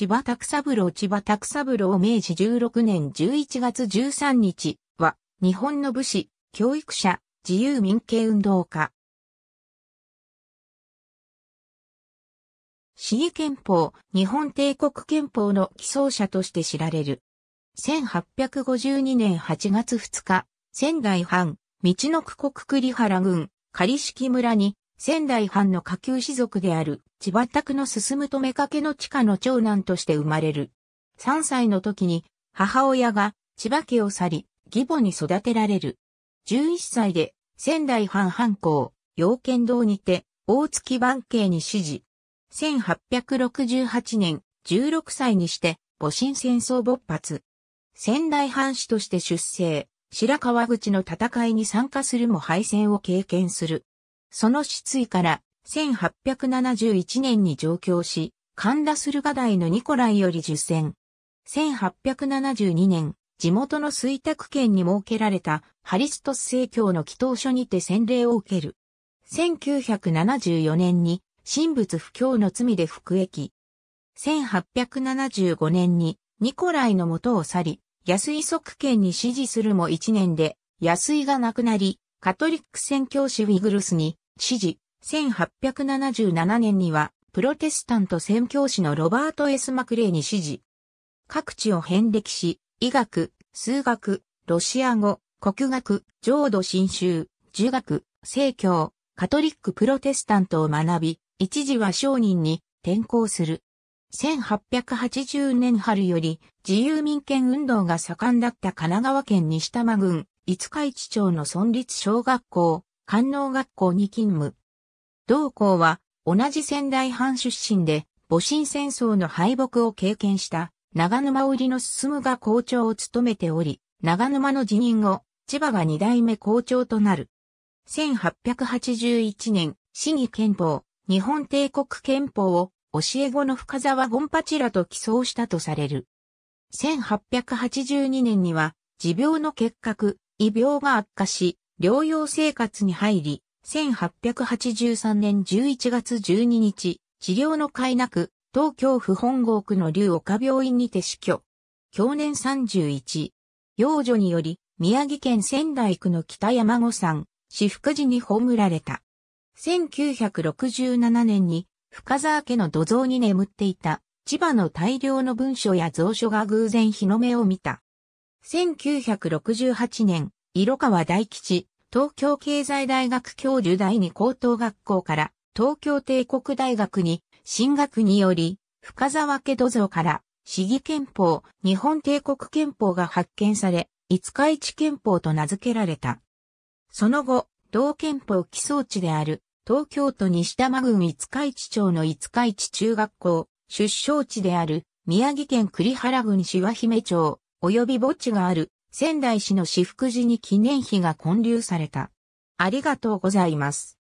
千葉拓三郎千葉拓三郎明治16年11月13日は、日本の武士、教育者、自由民権運動家。市議憲法、日本帝国憲法の起草者として知られる。1852年8月2日、仙台藩、道の区国栗原郡、仮敷村に仙台藩の下級士族である千葉宅の進む止めかけの地下の長男として生まれる。3歳の時に母親が千葉家を去り、義母に育てられる。11歳で仙台藩藩校、養剣堂にて大月番刑に指示。1868年16歳にして戊辰戦争勃発。仙台藩士として出征、白川口の戦いに参加するも敗戦を経験する。その失意から、1871年に上京し、神田駿河台のニコライより受選。1872年、地元の水卓県に設けられたハリストス正教の祈祷所にて洗礼を受ける。1974年に神仏不教の罪で服役。1875年にニコライの元を去り、安井側県に指示するも1年で安井が亡くなり、カトリック宣教師ウィグルスに、指示、1877年には、プロテスタント宣教師のロバート・エスマクレイに指示。各地を遍歴し、医学、数学、ロシア語、国学、浄土真宗、儒学、聖教、カトリックプロテスタントを学び、一時は商人に転校する。1880年春より自由民権運動が盛んだった神奈川県西多摩郡五日市町の村立小学校、官能学校に勤務。同校は同じ仙台藩出身で、戊辰戦争の敗北を経験した長沼織の進が校長を務めており、長沼の辞任後、千葉が二代目校長となる。1881年、市議憲法、日本帝国憲法を教え子の深沢ゴンパチらと起草したとされる。1882年には、持病の結核、胃病が悪化し、療養生活に入り、1883年11月12日、治療の甲斐なく、東京府本郷区の竜岡病院にて死去。去年31。幼女により、宮城県仙台区の北山御山、至福寺に葬られた。1967年に、深沢家の土蔵に眠っていた、千葉の大量の文書や蔵書が偶然日の目を見た。1968年、色川大吉、東京経済大学教授第二高等学校から東京帝国大学に進学により、深沢家土蔵から市議憲法、日本帝国憲法が発見され、五日市憲法と名付けられた。その後、同憲法基礎地である東京都西多摩郡五日市町の五日市中学校、出生地である宮城県栗原郡柴姫町、及び墓地がある仙台市の私福寺に記念碑が建立された。ありがとうございます。